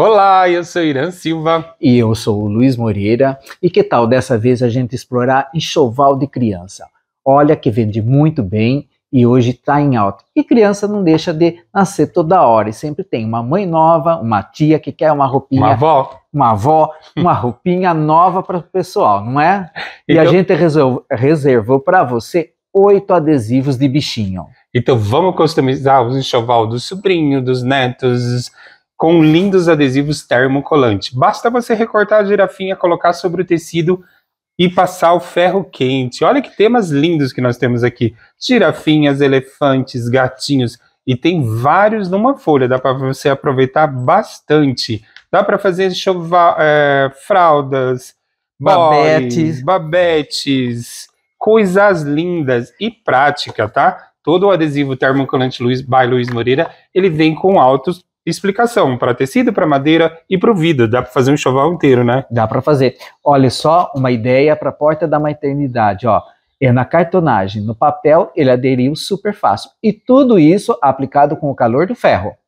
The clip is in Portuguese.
Olá, eu sou Irã Silva. E eu sou o Luiz Moreira. E que tal dessa vez a gente explorar enxoval de criança? Olha que vende muito bem e hoje está em alta. E criança não deixa de nascer toda hora. E sempre tem uma mãe nova, uma tia que quer uma roupinha. Uma avó. Uma avó, uma roupinha nova para o pessoal, não é? E então... a gente reservou para você oito adesivos de bichinho. Então vamos customizar o enxoval dos sobrinhos, dos netos com lindos adesivos termocolante. Basta você recortar a girafinha, colocar sobre o tecido e passar o ferro quente. Olha que temas lindos que nós temos aqui: girafinhas, elefantes, gatinhos. E tem vários numa folha, dá para você aproveitar bastante. Dá para fazer choval, é, fraldas, babetes. Boys, babetes, coisas lindas e prática, tá? Todo o adesivo termocolante Luiz, by Luiz Moreira, ele vem com altos explicação para tecido, para madeira e para o vidro. Dá para fazer um enxoval inteiro, né? Dá para fazer. Olha só uma ideia para a porta da maternidade, ó. É na cartonagem, no papel ele aderiu super fácil. E tudo isso aplicado com o calor do ferro.